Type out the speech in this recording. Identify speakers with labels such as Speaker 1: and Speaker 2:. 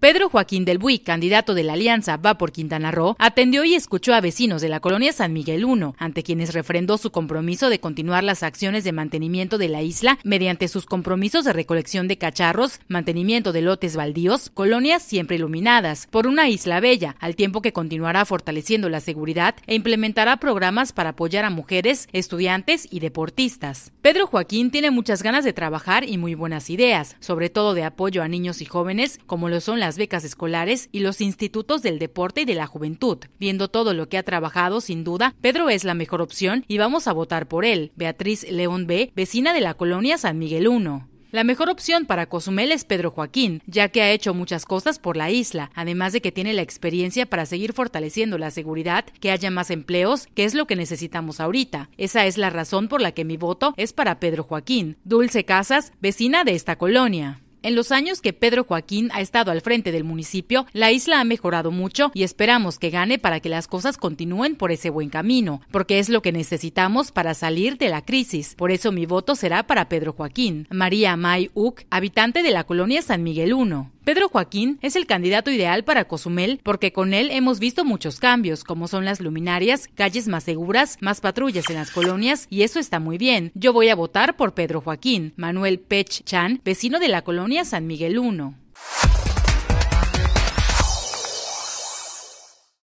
Speaker 1: Pedro Joaquín del Buy, candidato de la Alianza Va por Quintana Roo, atendió y escuchó a vecinos de la colonia San Miguel I, ante quienes refrendó su compromiso de continuar las acciones de mantenimiento de la isla mediante sus compromisos de recolección de cacharros, mantenimiento de lotes baldíos, colonias siempre iluminadas, por una isla bella, al tiempo que continuará fortaleciendo la seguridad e implementará programas para apoyar a mujeres, estudiantes y deportistas. Pedro Joaquín tiene muchas ganas de trabajar y muy buenas ideas, sobre todo de apoyo a niños y jóvenes, como lo son las las becas escolares y los institutos del deporte y de la juventud. Viendo todo lo que ha trabajado, sin duda, Pedro es la mejor opción y vamos a votar por él. Beatriz León B., vecina de la colonia San Miguel 1. La mejor opción para Cozumel es Pedro Joaquín, ya que ha hecho muchas cosas por la isla, además de que tiene la experiencia para seguir fortaleciendo la seguridad, que haya más empleos, que es lo que necesitamos ahorita. Esa es la razón por la que mi voto es para Pedro Joaquín. Dulce Casas, vecina de esta colonia. En los años que Pedro Joaquín ha estado al frente del municipio, la isla ha mejorado mucho y esperamos que gane para que las cosas continúen por ese buen camino, porque es lo que necesitamos para salir de la crisis. Por eso mi voto será para Pedro Joaquín. María May Uc, habitante de la colonia San Miguel 1. Pedro Joaquín es el candidato ideal para Cozumel porque con él hemos visto muchos cambios, como son las luminarias, calles más seguras, más patrullas en las colonias y eso está muy bien. Yo voy a votar por Pedro Joaquín. Manuel Pech Chan, vecino de la colonia San Miguel 1.